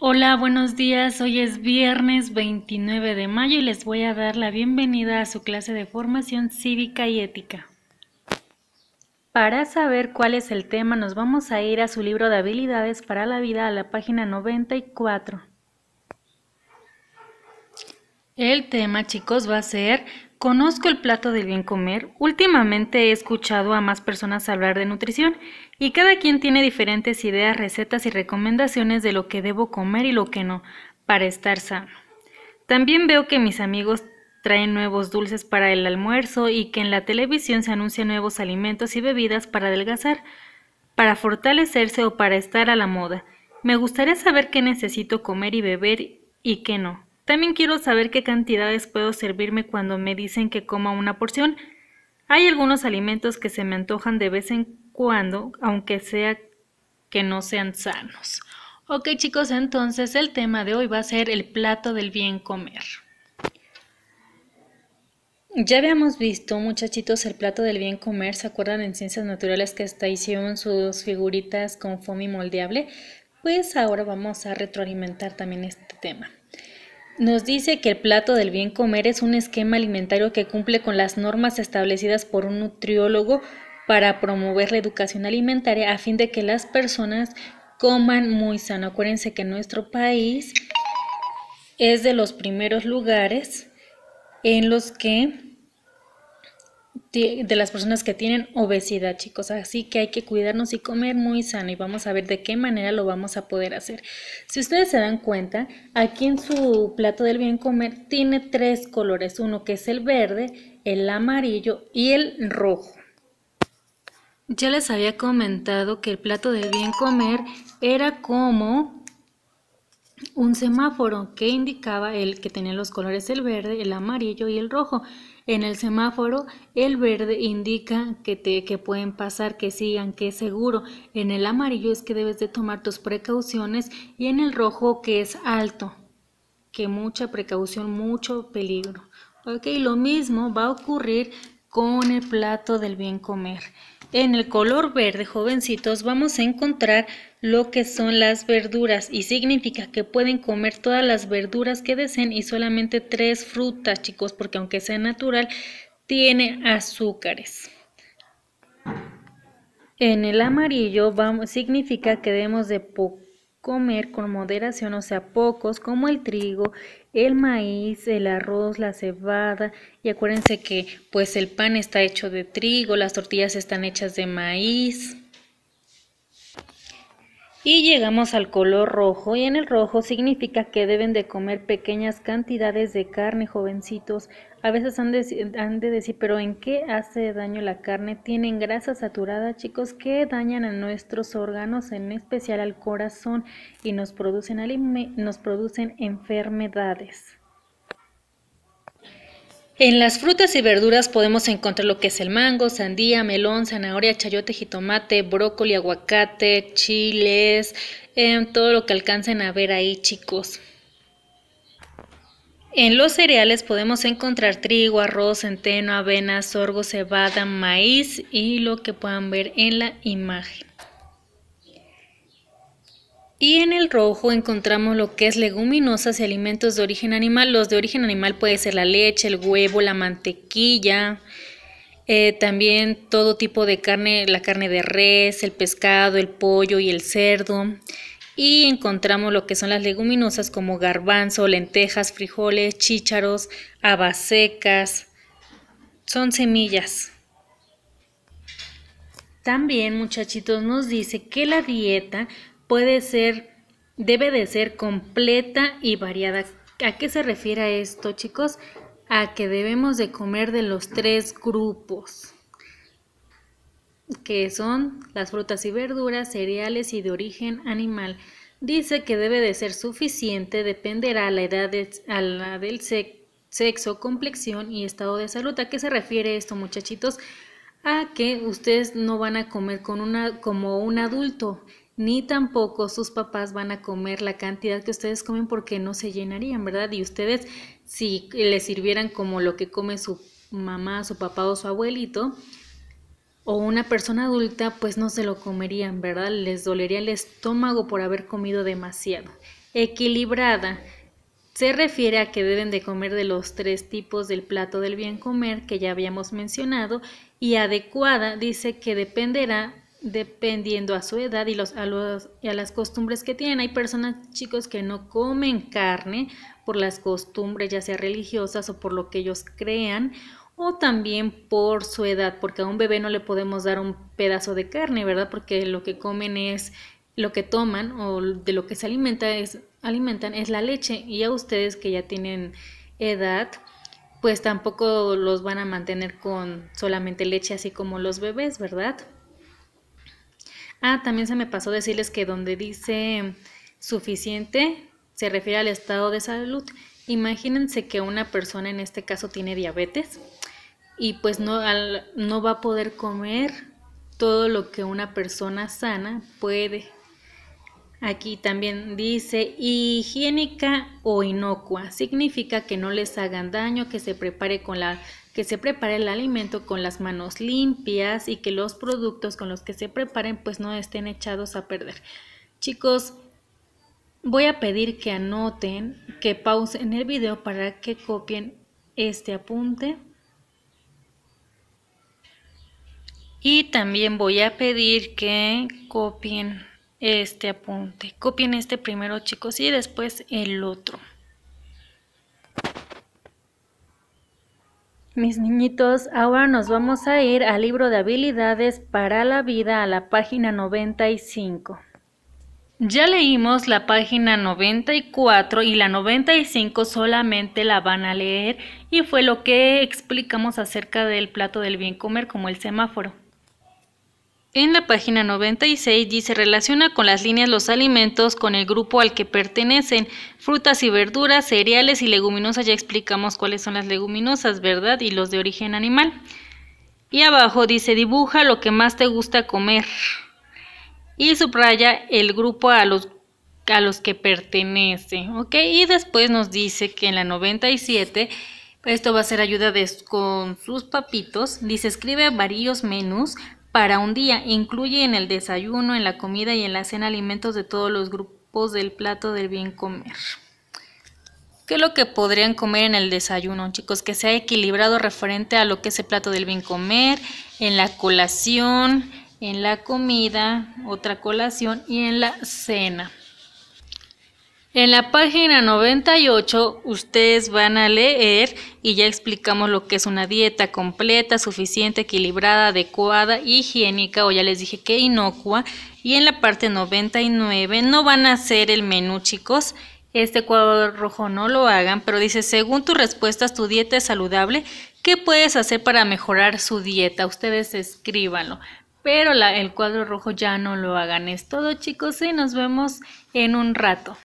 Hola, buenos días. Hoy es viernes 29 de mayo y les voy a dar la bienvenida a su clase de formación cívica y ética. Para saber cuál es el tema, nos vamos a ir a su libro de habilidades para la vida a la página 94. El tema, chicos, va a ser Conozco el plato del bien comer. Últimamente he escuchado a más personas hablar de nutrición y cada quien tiene diferentes ideas, recetas y recomendaciones de lo que debo comer y lo que no para estar sano. También veo que mis amigos traen nuevos dulces para el almuerzo y que en la televisión se anuncian nuevos alimentos y bebidas para adelgazar, para fortalecerse o para estar a la moda. Me gustaría saber qué necesito comer y beber y qué no. También quiero saber qué cantidades puedo servirme cuando me dicen que coma una porción. Hay algunos alimentos que se me antojan de vez en cuando, aunque sea que no sean sanos. Ok chicos, entonces el tema de hoy va a ser el plato del bien comer. Ya habíamos visto, muchachitos, el plato del bien comer. ¿Se acuerdan en ciencias naturales que hasta hicieron sus figuritas con foamy moldeable? Pues ahora vamos a retroalimentar también este tema. Nos dice que el plato del bien comer es un esquema alimentario que cumple con las normas establecidas por un nutriólogo para promover la educación alimentaria a fin de que las personas coman muy sano. Acuérdense que nuestro país es de los primeros lugares en los que de las personas que tienen obesidad, chicos. Así que hay que cuidarnos y comer muy sano y vamos a ver de qué manera lo vamos a poder hacer. Si ustedes se dan cuenta, aquí en su plato del bien comer tiene tres colores, uno que es el verde, el amarillo y el rojo. Ya les había comentado que el plato del bien comer era como un semáforo que indicaba el que tenía los colores el verde, el amarillo y el rojo. En el semáforo el verde indica que te que pueden pasar, que sigan, que es seguro. En el amarillo es que debes de tomar tus precauciones y en el rojo que es alto, que mucha precaución, mucho peligro. Ok, lo mismo va a ocurrir con el plato del bien comer. En el color verde, jovencitos, vamos a encontrar lo que son las verduras y significa que pueden comer todas las verduras que deseen y solamente tres frutas, chicos, porque aunque sea natural, tiene azúcares. En el amarillo vamos, significa que debemos de poco comer con moderación, o sea, pocos, como el trigo, el maíz, el arroz, la cebada. Y acuérdense que pues el pan está hecho de trigo, las tortillas están hechas de maíz. Y llegamos al color rojo y en el rojo significa que deben de comer pequeñas cantidades de carne, jovencitos, a veces han de, decir, pero ¿en qué hace daño la carne? Tienen grasa saturada, chicos, que dañan a nuestros órganos, en especial al corazón, y nos producen, nos producen enfermedades. En las frutas y verduras podemos encontrar lo que es el mango, sandía, melón, zanahoria, chayote, jitomate, brócoli, aguacate, chiles, em, todo lo que alcancen a ver ahí, chicos. En los cereales podemos encontrar trigo, arroz, centeno, avena, sorgo, cebada, maíz y lo que puedan ver en la imagen. Y en el rojo encontramos lo que es leguminosas y alimentos de origen animal. Los de origen animal puede ser la leche, el huevo, la mantequilla, eh, también todo tipo de carne, la carne de res, el pescado, el pollo y el cerdo y encontramos lo que son las leguminosas como garbanzo, lentejas, frijoles, chícharos, habas secas. Son semillas. También, muchachitos, nos dice que la dieta puede ser, debe de ser completa y variada. ¿A qué se refiere esto, chicos? A que debemos de comer de los tres grupos que son las frutas y verduras, cereales y de origen animal. Dice que debe de ser suficiente, dependerá a la edad la del sexo, complexión y estado de salud. ¿A qué se refiere esto, muchachitos? A que ustedes no van a comer con una, como un adulto, ni tampoco sus papás van a comer la cantidad que ustedes comen porque no se llenarían, ¿verdad? Y ustedes, si les sirvieran como lo que come su mamá, su papá o su abuelito, o una persona adulta pues no se lo comerían, ¿verdad? Les dolería el estómago por haber comido demasiado. Equilibrada. Se refiere a que deben de comer de los tres tipos del plato del bien comer que ya habíamos mencionado y adecuada dice que dependerá dependiendo a su edad y, los, a, y a las costumbres que tienen. Hay personas, chicos, que no comen carne por las costumbres, ya sea religiosas o por lo que ellos crean, o también por su edad, porque a un bebé no le podemos dar un pedazo de carne, ¿verdad? Porque lo que comen es lo que toman o de lo que se alimenta es, alimentan es la leche y a ustedes que ya tienen edad, pues tampoco los van a mantener con solamente leche así como los bebés, ¿verdad? Ah, también se me pasó decirles que donde dice suficiente se refiere al estado de salud. Imagínense que una persona en este caso tiene diabetes y pues no, no va a poder comer todo lo que una persona sana puede. Aquí también dice higiénica o inocua. Significa que no les hagan daño, que se prepare con la que se prepare el alimento con las manos limpias y que los productos con los que se preparen pues no estén echados a perder. Chicos, voy a pedir que anoten, que pausen el video para que copien este apunte Y también voy a pedir que copien este apunte. Copien este primero, chicos, y después el otro. Mis niñitos, ahora nos vamos a ir al libro de habilidades para la vida a la página 95. Ya leímos la página 94 y la 95 solamente la van a leer y fue lo que explicamos acerca del plato del bien comer como el semáforo. En la página 96 dice relaciona con las líneas los alimentos con el grupo al que pertenecen, frutas y verduras, cereales y leguminosas, ya explicamos cuáles son las leguminosas, ¿verdad? Y los de origen animal. Y abajo dice dibuja lo que más te gusta comer y subraya el grupo a los, a los que pertenece, ¿ok? Y después nos dice que en la 97 esto va a ser ayuda con sus papitos. Dice, escribe varios menús para un día. Incluye en el desayuno, en la comida y en la cena alimentos de todos los grupos del plato del bien comer. ¿Qué es lo que podrían comer en el desayuno, chicos? Que sea equilibrado referente a lo que es el plato del bien comer, en la colación, en la comida, otra colación y en la cena. En la página 98 ustedes van a leer y ya explicamos lo que es una dieta completa, suficiente, equilibrada, adecuada, higiénica o ya les dije que inocua. Y en la parte 99 no van a hacer el menú chicos, este cuadro rojo no lo hagan, pero dice según tus respuestas tu dieta es saludable, ¿qué puedes hacer para mejorar su dieta? Ustedes escríbanlo pero el cuadro rojo ya no lo hagan. Es todo chicos y nos vemos en un rato.